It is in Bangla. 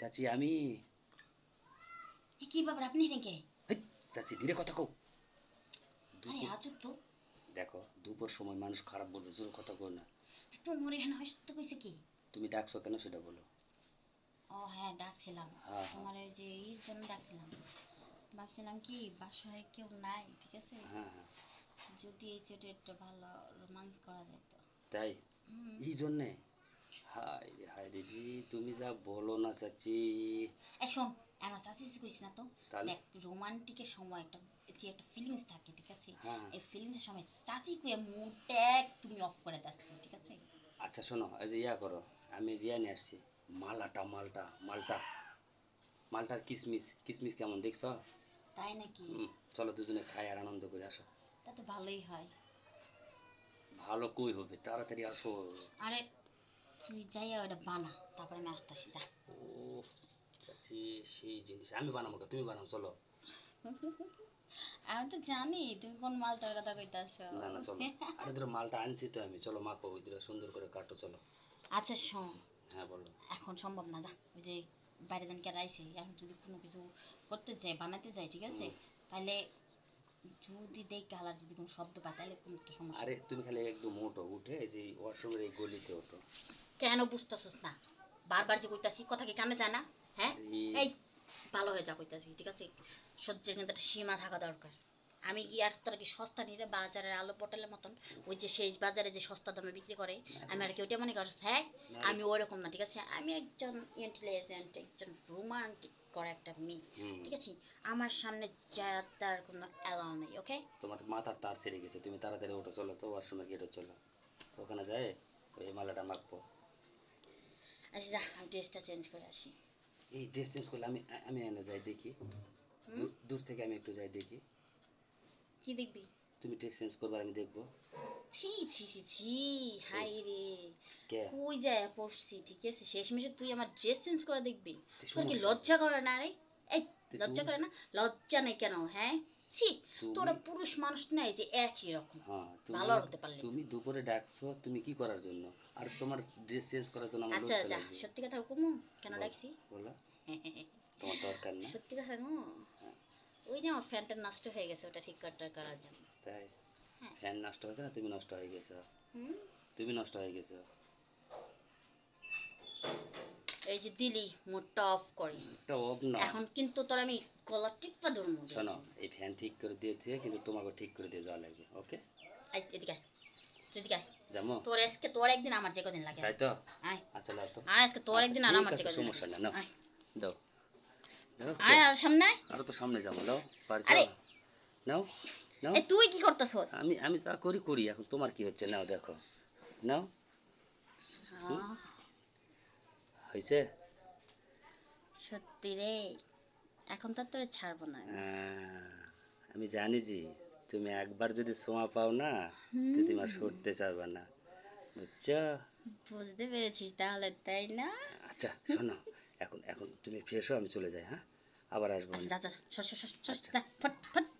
চাচি আমি কি ব্যাপার আপনি কে চাচি ধীরে কথা কও আরে আজব তো দেখো দুপুর সময় মানুষ খারাপ বলবে জোর কথা কও না মরে এখানে হয় তো কইছে কি তুমি ডাকছো কেন সেটা বলো ও হ্যাঁ ডাকছিলাম হ্যাঁ, হ্যাঁ। তোমার ওই যে এর জন্য ডাকছিলাম ভাবছিলাম কি বাসায় কেউ নাই ঠিক আছে হ্যাঁ, যদি এই চোটে একটা ভালো রোমান্স করা যেত তাই এই জন্যে হাই হায় হাই তুমি যা বলো না চাচি এ শোন আমার চাচি করিস না তো দেখ রোমান্টিকের সময় একটা যে একটা ফিলিংস থাকে ঠিক আছে হ্যাঁ, হ্যাঁ। এই ফিলিংসের সময় চাচি কুয়ে মুটেক তুমি অফ করে দাস ঠিক আছে আচ্ছা শোনো এই যে ইয়া করো আমি যে নিয়ে আসছি মালাটা মালটা মালটা মালটার কিসমিস কিসমিস কেমন দেখছ তাই নাকি চলো দুজনে খাই আর আনন্দ করে আসো তা তো ভালোই হয় ভালো কই হবে তাড়াতাড়ি আসো আরে আচ্ছা, হ্যাঁ, এখন সম্ভব না যা ওই যে বাইরে দেন কেরা এখন যদি কোনো কিছু করতে যাই বানাতে যাই ঠিক আছে তাহলে যদি দেখ গালার যদি কোনো শব্দ পায় তাহলে কোনো সমস্যা আরে তুমি খালি একদম ওঠো উঠে যে ওয়াশরুমের এই গলিতে ওঠো কেন বুঝতেছিস না বারবার যে কইতাছি কথা কি কানে যায় না হ্যাঁ এই ভালো হয়ে যা কইতাছি ঠিক আছে সহ্যের কিন্তু একটা সীমা থাকা দরকার আমি কি আর তোরা কি সস্তা নিলে বাজারের আলো পটলের মতন ওই যে শেষ বাজারে যে সস্তা দামে বিক্রি করে আমি আর কি ওইটা মনে করছি হ্যাঁ আমি ওরকম না ঠিক আছে আমি একজন ইন্টেলিজেন্ট একজন রোমান্টিক করে একটা মেয়ে ঠিক আছে আমার সামনে যাওয়ার কোনো অ্যালাউ নেই ওকে তোমার মাথার তার ছেড়ে গেছে তুমি তাড়াতাড়ি ওটা চলো তো ওয়াশরুমে গেটে চলো ওখানে যায় ওই মালাটা মাখবো আচ্ছা যা আমি ড্রেসটা চেঞ্জ করে আসি এই ড্রেস চেঞ্জ করলে আমি আমি এনে যাই দেখি দূর থেকে আমি একটু যাই দেখি কি দেখবি তুমি ড্রেস চেঞ্জ করবে আমি দেখব ছি ছি ছি ছি হাই রে কই যায় পড়ছি ঠিক আছে শেষ মেশে তুই আমার ড্রেস চেঞ্জ করে দেখবি তোর কি লজ্জা করে না রে এই লজ্জা করে না লজ্জা নেই কেন হ্যাঁ ছি তোরা পুরুষ মানুষ নাই যে একই হ্যাঁ, তুমি কি করার জন্য আর তোমার ড্রেস চেঞ্জ করার জন্য আচ্ছা সত্যি কথা কমু কেন ডাকছি বলো তোমার দরকার না সত্যি কথা কমু হ্যাঁ। ওই যে আমার ফ্যানটা নষ্ট হয়ে গেছে ওটা ঠিক করার জন্য তাই হ্যাঁ। ফ্যান নষ্ট হয়েছে না তুমি নষ্ট হয়ে গেছো তুমি নষ্ট হয়ে গেছো এই যে দিলি মুডটা অফ করে মুডটা অফ না এখন কিন্তু তোর আমি গলা টিপা ধরবো শোনো এই ফ্যান ঠিক করে দিয়ে থুয়ে কিন্তু তোমাকে ঠিক করে দিয়ে যাওয়া লাগবে ওকে আই এদিকে এদিকে জামো তোর আজকে তোর একদিন আমার যে দিন লাগে তাই তো আয় আচ্ছা লাও তো আয় আজকে তোর আচ্ছা, একদিন আর আমার যে কদিন সমস্যা না নাও দাও আয় আর সামনে আর তো সামনে যাবো দাও পারছ আরে নাও নাও তুই কি করতেছস আমি আমি যা করি করি এখন তোমার কি হচ্ছে নাও দেখো নাও হ্যাঁ। হয়েছে সত্যি রে এখন তো তোরে ছাড়বো না আমি জানি জি তুমি একবার যদি সোমা পাও না তুমি আর সরতে চাইবে না বুঝছো বুঝতে পেরেছিস তাহলে তাই না আচ্ছা শোনো এখন এখন তুমি ফ্রেশ হও আমি চলে যাই হ্যাঁ আবার আসবো আচ্ছা আচ্ছা, আচ্ছা। ফট ফট